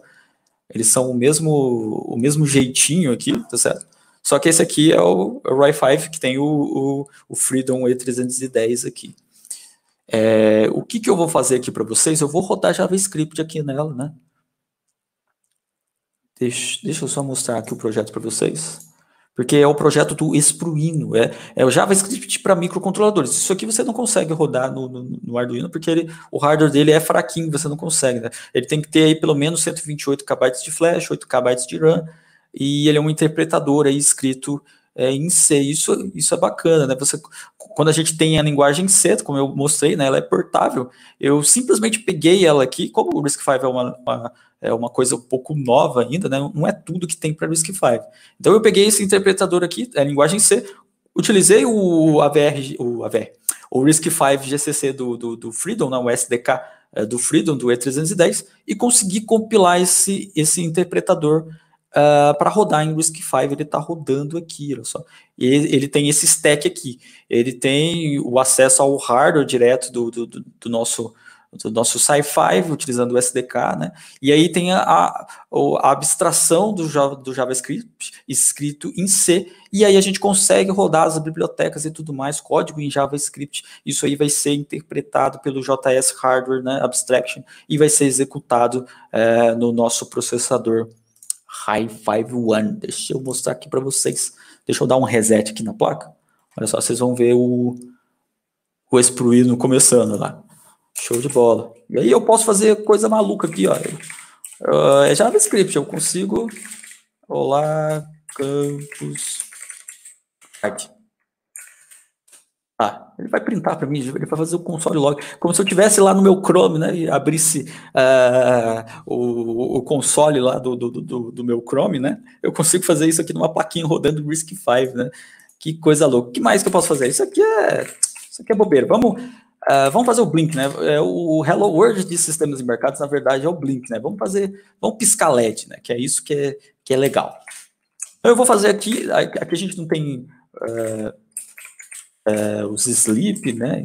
eles são o, mesmo, o mesmo jeitinho aqui, tá certo? Só que esse aqui é o, é o 5 que tem o, o, o Freedom E310 aqui. É, o que, que eu vou fazer aqui para vocês? Eu vou rodar JavaScript aqui nela, né? Deixa, deixa eu só mostrar aqui o projeto para vocês. Porque é o projeto do Espruino, é, é o JavaScript para microcontroladores. Isso aqui você não consegue rodar no, no, no, Arduino, porque ele, o hardware dele é fraquinho, você não consegue. Né? Ele tem que ter aí pelo menos 128 KB de flash, 8 KB de RAM, e ele é um interpretador aí escrito é, em C. Isso, isso é bacana, né? Você, quando a gente tem a linguagem C, como eu mostrei, né, ela é portável. Eu simplesmente peguei ela aqui, como o RISC-V é uma, uma, é uma coisa um pouco nova ainda, né? Não é tudo que tem para RISC-V. Então eu peguei esse interpretador aqui, é a linguagem C, utilizei o AVR, o AVR, o RISC-V GCC do, do, do Freedom, né, o SDK é, do Freedom, do E310, e consegui compilar esse, esse interpretador uh, ah, para rodar em RISC V. Ele está rodando aqui, olha só. Ele, ele, tem esse stack aqui. Ele tem o acesso ao hardware direto do, do, do nosso do nosso sci-fi utilizando o SDK, né? E aí tem a, a, a abstração do, Java, do, JavaScript escrito em C, e aí a gente consegue rodar as bibliotecas e tudo mais, código em JavaScript. Isso aí vai ser interpretado pelo JS Hardware né, Abstraction e vai ser executado é, no nosso processador High Five One. Deixa eu mostrar aqui para vocês. Deixa eu dar um reset aqui na placa. Olha só, vocês vão ver o, o Espruíno começando lá. Show de bola. E aí eu posso fazer coisa maluca aqui, ó. Uh, é JavaScript, eu consigo. Olá, Campus. Aqui. Ah, ele vai printar para mim, ele vai fazer o console log. Como se eu tivesse lá no meu Chrome, né? E abrisse uh, o, o, console lá do, do, do, do, meu Chrome, né? Eu consigo fazer isso aqui numa plaquinha rodando RISC V, né? Que coisa louca. O que mais que eu posso fazer? Isso aqui é. Isso aqui é bobeira. Vamos. Uh, vamos fazer o Blink, né? É o Hello World de sistemas embarcados, na verdade, é o Blink, né? Vamos fazer, vamos piscar LED, né? Que é isso que é, que é legal. Então, eu vou fazer aqui, aqui a gente não tem uh, é, os sleep, né,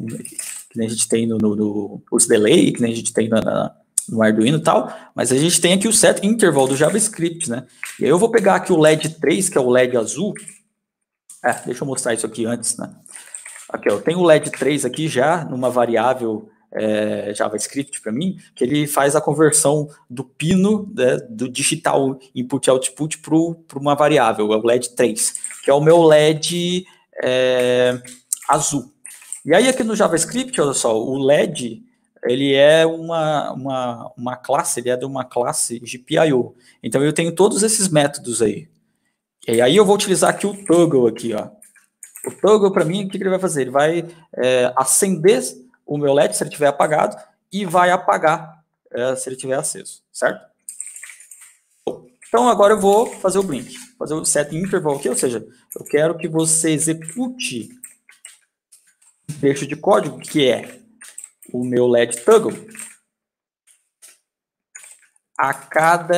que a gente tem no, no, no, os delay, que a gente tem na, na, no Arduino e tal, mas a gente tem aqui o set interval do JavaScript, né, e aí eu vou pegar aqui o LED 3, que é o LED azul, é, deixa eu mostrar isso aqui antes, né, aqui ó, eu tenho o LED 3 aqui já, numa variável é, JavaScript para mim, que ele faz a conversão do pino né, do digital input e output para uma variável, é o LED 3, que é o meu LED é, azul. E aí aqui no JavaScript, olha só, o LED, ele é uma, uma, uma classe, ele é de uma classe GPIO. Então eu tenho todos esses métodos aí. E aí eu vou utilizar aqui o toggle aqui, ó. O toggle para mim, o que ele vai fazer? Ele vai é, acender o meu LED se ele estiver apagado e vai apagar é, se ele estiver aceso, certo? Então agora eu vou fazer o blink, fazer o set interval aqui, ou seja, eu quero que você execute trecho de código que é o meu LED toggle a cada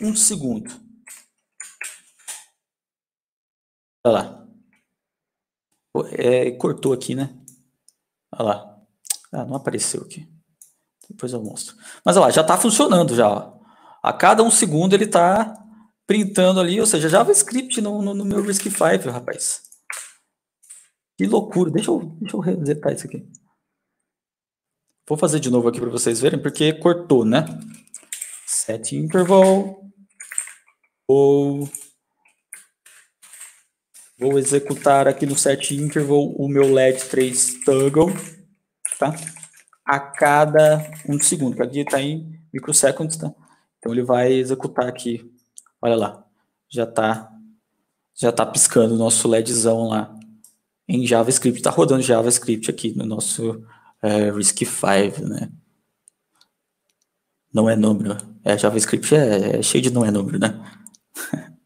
um segundo. Olha lá. É, cortou aqui, né? Olha lá. Ah, não apareceu aqui. Depois eu mostro. Mas olha lá, já está funcionando já. Ó. A cada um segundo ele está printando ali, ou seja, JavaScript no, no, no meu RISC-V, rapaz. Que loucura. Deixa eu, deixa eu resetar isso aqui. Vou fazer de novo aqui para vocês verem, porque cortou, né? Set interval. Ou vou executar aqui no set interval o meu LED 3 toggle, tá? A cada um segundo, cada aqui está em microseconds, tá? Então ele vai executar aqui, olha lá, já está já tá piscando o nosso LEDzão lá em JavaScript, está rodando JavaScript aqui no nosso é, RISC V, né? Não é número. É, JavaScript é, é cheio de não é número, né?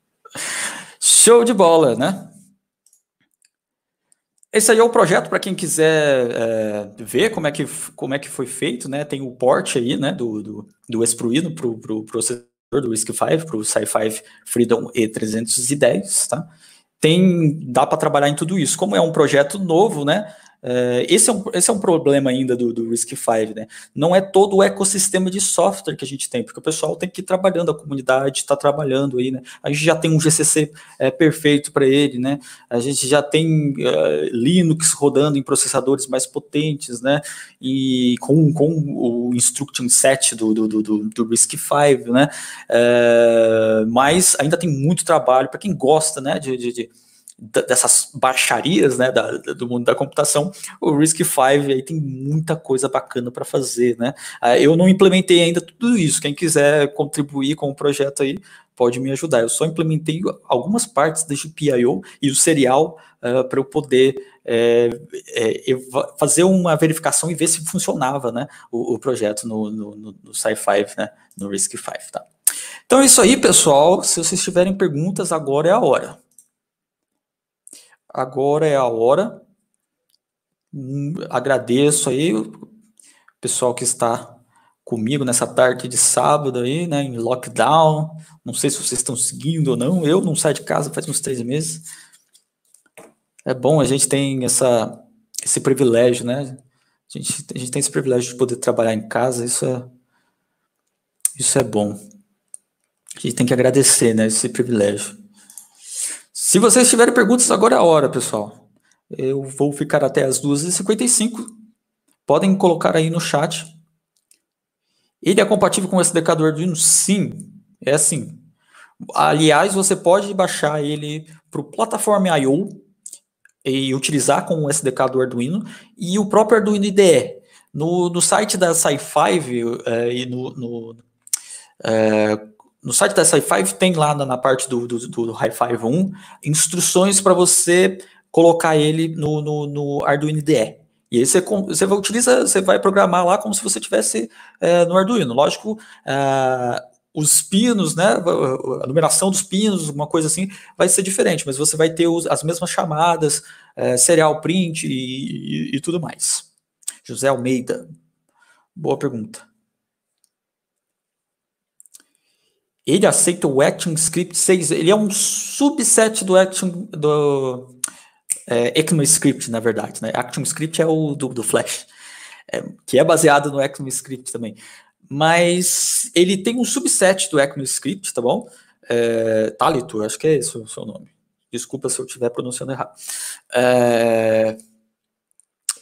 Show de bola, né? Esse aí é o projeto para quem quiser é, ver como é, que, como é que foi feito, né? Tem o port aí, né, do, do, do Espruino para o pro processador do RISC-V, para o Sci-Fi Freedom E310, tá? tem dá para trabalhar em tudo isso. Como é um projeto novo, né? É, esse, é um, esse é um problema ainda do, do Risk Five né? Não é todo o ecossistema de software que a gente tem, porque o pessoal tem que ir trabalhando, a comunidade está trabalhando aí, né? A gente já tem um GCC é, perfeito para ele, né? A gente já tem é, Linux rodando em processadores mais potentes, né? E com, com o instruction set do, do, do, do Risk Five né? É, mas ainda tem muito trabalho para quem gosta, né? de, de dessas baixarias né, da, do mundo da computação, o RISC-V aí tem muita coisa bacana para fazer. Né? Ah, eu não implementei ainda tudo isso. Quem quiser contribuir com o projeto aí pode me ajudar. Eu só implementei algumas partes da GPIO e o serial uh, ah, para eu poder é, é, fazer uma verificação e ver se funcionava né, o, o projeto no, no, no, no Sci-5, né, no RISC-V. Tá? Então é isso aí, pessoal. Se vocês tiverem perguntas, agora é a hora agora é a hora. Agradeço aí o pessoal que está comigo nessa tarde de sábado aí, né, em lockdown. Não sei se vocês estão seguindo ou não. Eu não saio de casa faz uns três meses. É bom, a gente tem essa, esse privilégio, né? A gente, a gente tem esse privilégio de poder trabalhar em casa, isso é, isso é bom. A gente tem que agradecer, né, esse privilégio. Se vocês tiverem perguntas, agora é a hora, pessoal. Eu vou ficar até as 2h55. Podem colocar aí no chat. Ele é compatível com o SDK do Arduino? Sim, é sim. Aliás, você pode baixar ele para o plataforma I.O. e utilizar com o SDK do Arduino e o próprio Arduino IDE. No, no site da Sci5 é, eh, e no, no é, no site da Sci5 tem lá na, na parte do, do, do, do Hi5 1 instruções para você colocar ele no, no, no, Arduino IDE. E aí você, você vai utilizar você vai programar lá como se você tivesse é, no Arduino. Lógico, é, os pinos, né, a numeração dos pinos, uma coisa assim, vai ser diferente, mas você vai ter os, as mesmas chamadas, é, serial print e, e, e tudo mais. José Almeida, boa pergunta. ele aceita o Action Script 6, ele é um subset do Action do é, ECMAScript, na verdade, né? Action Script é o do, do Flash, é, que é baseado no ECMAScript também. Mas ele tem um subset do ECMAScript, tá bom? É, Talito, acho que é esse o seu nome. Desculpa se eu estiver pronunciando errado. É,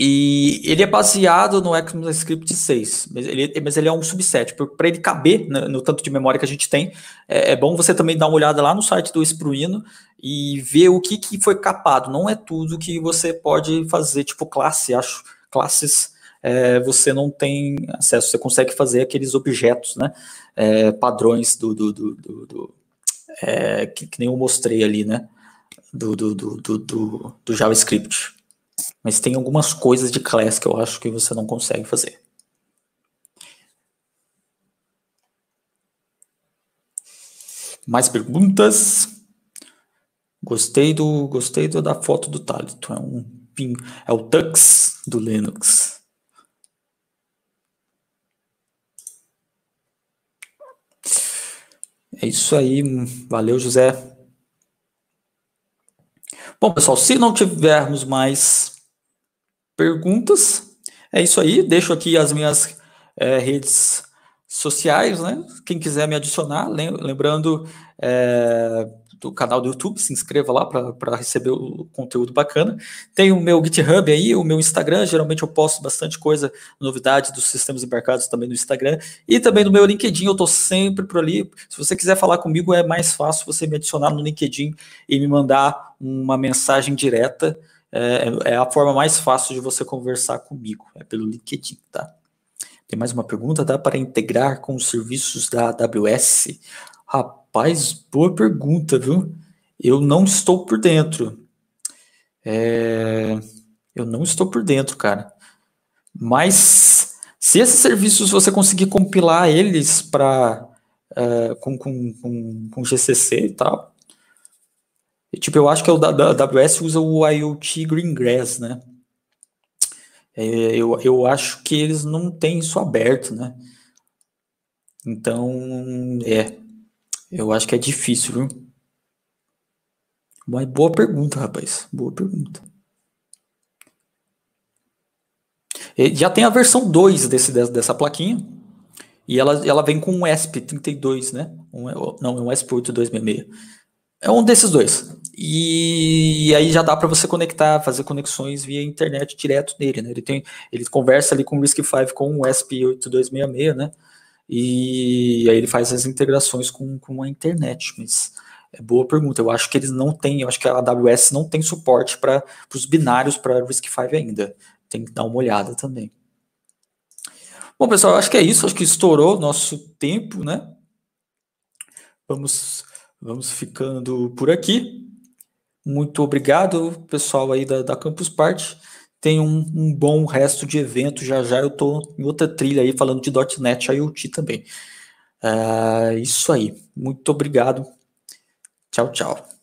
e ele é baseado no ECMAScript 6, mas ele, mas ele é um subset. Para ele caber no, no, tanto de memória que a gente tem, é, é, bom você também dar uma olhada lá no site do Spruino e ver o que, que foi capado. Não é tudo que você pode fazer, tipo classe, acho. Classes é, você não tem acesso, você consegue fazer aqueles objetos, né? É, padrões do. do, do, do, do é, que, que, nem eu mostrei ali, né? do, do, do, do JavaScript. Mas tem algumas coisas de class que eu acho que você não consegue fazer. Mais perguntas? Gostei do, gostei do, da foto do Talito. É um pin, é o Tux do Linux. É isso aí. Valeu, José. Bom, pessoal, se não tivermos mais perguntas. É isso aí, deixo aqui as minhas é, redes sociais, né? Quem quiser me adicionar, lembrando é, do canal do YouTube, se inscreva lá para receber o conteúdo bacana. Tem o meu GitHub aí, o meu Instagram, geralmente eu posto bastante coisa, novidade dos sistemas embarcados também no Instagram. E também no meu LinkedIn, eu estou sempre por ali. Se você quiser falar comigo, é mais fácil você me adicionar no LinkedIn e me mandar uma mensagem direta é, é a forma mais fácil de você conversar comigo, é pelo LinkedIn, tá? Tem mais uma pergunta, dá para integrar com os serviços da AWS? Rapaz, boa pergunta, viu? Eu não estou por dentro. É... Eu não estou por dentro, cara. Mas se esses serviços você conseguir compilar eles para uh, é, com, com, com, com GCC e tal, tipo, eu acho que é o da, da AWS usa o IoT Greengrass, né? É, eu, eu acho que eles não têm isso aberto, né? Então, é. Eu acho que é difícil, viu? Mas boa pergunta, rapaz. Boa pergunta. E já tem a versão 2 desse, dessa plaquinha. E ela, ela vem com um ESP32, né? Um, não, é um ESP8266. É um desses dois. E aí já dá para você conectar, fazer conexões via internet direto nele, né? Ele tem, ele conversa ali com o RISC-V com o SP8266, né? E aí ele faz as integrações com, com a internet, mas é boa pergunta. Eu acho que eles não têm, eu acho que a AWS não tem suporte para os binários para RISC-V ainda. Tem que dar uma olhada também. Bom, pessoal, acho que é isso. Acho que estourou nosso tempo, né? Vamos Vamos ficando por aqui. Muito obrigado, pessoal aí da, da Campus Party. Tenham um, um, bom resto de evento. Já já eu tô em outra trilha aí falando de .NET IoT também. É isso aí. Muito obrigado. Tchau, tchau.